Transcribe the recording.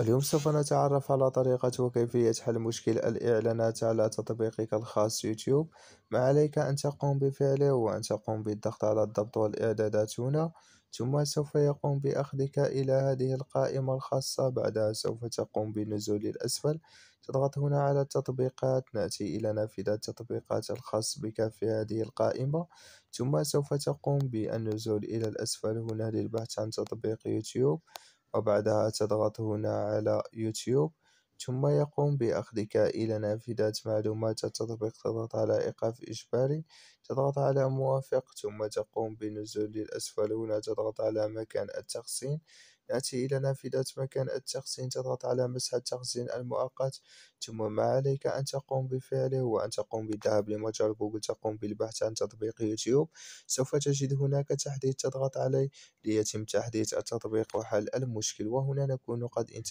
اليوم سوف نتعرف على طريقة وكيفية حل مشكل الإعلانات على تطبيقك الخاص يوتيوب ما عليك أن تقوم بفعله هو أن تقوم بالضغط على الضبط والإعدادات هنا ثم سوف يقوم بأخذك إلى هذه القائمة الخاصة بعدها سوف تقوم بالنزول الأسفل تضغط هنا على التطبيقات نأتي إلى نافذة التطبيقات الخاص بك في هذه القائمة ثم سوف تقوم بالنزول إلى الأسفل هنا للبحث عن تطبيق يوتيوب وبعدها تضغط هنا على يوتيوب ثم يقوم بأخذك إلى نافذة معلومات التطبيق تضغط على إيقاف إجباري تضغط على موافق ثم تقوم بنزول للأسفل هنا تضغط على مكان التخزين يأتي إلى نافذة مكان التخزين تضغط على مسح التخزين المؤقت ثم ما عليك أن تقوم بفعله هو أن تقوم بالذهاب لمتجر جوجل تقوم بالبحث عن تطبيق يوتيوب سوف تجد هناك تحديث تضغط عليه ليتم تحديث التطبيق وحل المشكل وهنا نكون قد انتهينا